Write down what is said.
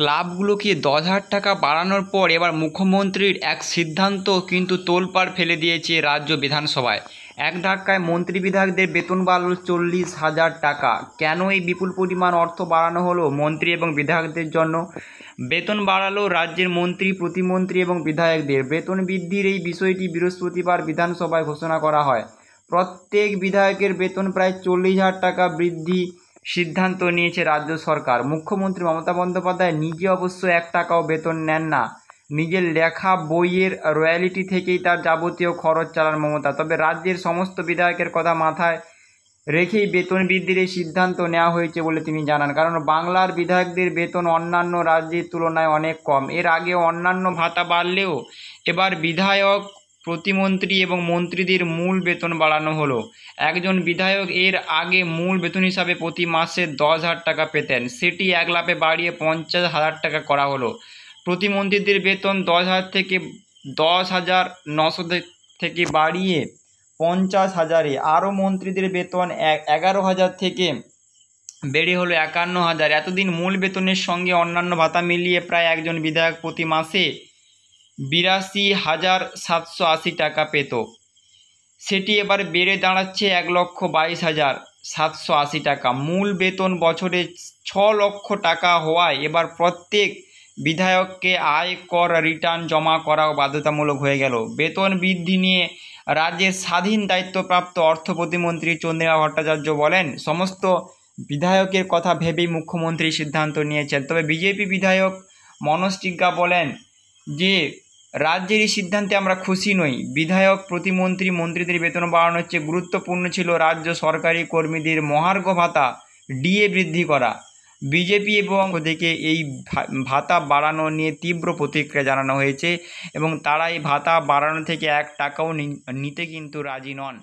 ক্লাবগুলোকে দশ হাজার টাকা বাড়ানোর পর এবার মুখ্যমন্ত্রীর এক সিদ্ধান্ত কিন্তু তোলপাড় ফেলে দিয়েছে রাজ্য বিধানসভায় এক ধাক্কায় মন্ত্রী বিধায়কদের বেতন বাড়ল চল্লিশ হাজার টাকা কেন এই বিপুল পরিমাণ অর্থ বাড়ানো হলো মন্ত্রী এবং বিধায়কদের জন্য বেতন বাড়ালো রাজ্যের মন্ত্রী প্রতিমন্ত্রী এবং বিধায়কদের বেতন বৃদ্ধির এই বিষয়টি বৃহস্পতিবার বিধানসভায় ঘোষণা করা হয় প্রত্যেক বিধায়কের বেতন প্রায় চল্লিশ হাজার টাকা বৃদ্ধি সিদ্ধান্ত নিয়েছে রাজ্য সরকার মুখ্যমন্ত্রী মমতা বন্দ্যোপাধ্যায় নিজে অবশ্য এক টাকাও বেতন নেন না নিজের লেখা বইয়ের রয়্যালিটি থেকেই তার যাবতীয় খরচ চালান মমতা তবে রাজ্যের সমস্ত বিধায়কের কথা মাথায় রেখেই বেতন বৃদ্ধির এই সিদ্ধান্ত নেওয়া হয়েছে বলে তিনি জানান কারণ বাংলার বিধায়কদের বেতন অন্যান্য রাজ্যের তুলনায় অনেক কম এর আগে অন্যান্য ভাতা বাড়লেও এবার বিধায়ক প্রতিমন্ত্রী এবং মন্ত্রীদের মূল বেতন বাড়ানো হলো একজন বিধায়ক এর আগে মূল বেতন হিসাবে প্রতি মাসে দশ হাজার টাকা পেতেন সেটি এক লাপে বাড়িয়ে পঞ্চাশ হাজার টাকা করা হলো প্রতিমন্ত্রীদের বেতন দশ হাজার থেকে দশ হাজার নশো থেকে বাড়িয়ে পঞ্চাশ হাজারে আরও মন্ত্রীদের বেতন এগারো হাজার থেকে বেড়ে হলো একান্ন হাজার এতদিন মূল বেতনের সঙ্গে অন্যান্য ভাতা মিলিয়ে প্রায় একজন বিধায়ক প্রতি মাসে বিরাশি হাজার সাতশো আশি টাকা পেত সেটি এবার বেড়ে দাঁড়াচ্ছে এক লক্ষ বাইশ হাজার সাতশো আশি টাকা মূল বেতন বছরে ছ লক্ষ টাকা হওয়ায় এবার প্রত্যেক বিধায়ককে আয়কর রিটার্ন জমা করাও বাধ্যতামূলক হয়ে গেল বেতন বৃদ্ধি নিয়ে রাজ্যের স্বাধীন দায়িত্বপ্রাপ্ত অর্থ প্রতিমন্ত্রী চন্দ্রিমা ভট্টাচার্য বলেন সমস্ত বিধায়কের কথা ভেবেই মুখ্যমন্ত্রী সিদ্ধান্ত নিয়েছেন তবে বিজেপি বিধায়ক মনোজ টিজ্ঞা বলেন যে রাজ্যের এই সিদ্ধান্তে আমরা খুশি নই বিধায়ক প্রতিমন্ত্রী মন্ত্রীদের বেতন বাড়ানোর চেয়ে গুরুত্বপূর্ণ ছিল রাজ্য সরকারি কর্মীদের মহার্ঘ ভাতা ডিএ বৃদ্ধি করা বিজেপি এবং থেকে এই ভাতা বাড়ানো নিয়ে তীব্র প্রতিক্রিয়া জানানো হয়েছে এবং তারা এই ভাতা বাড়ানো থেকে এক টাকাও নিতে কিন্তু রাজি নন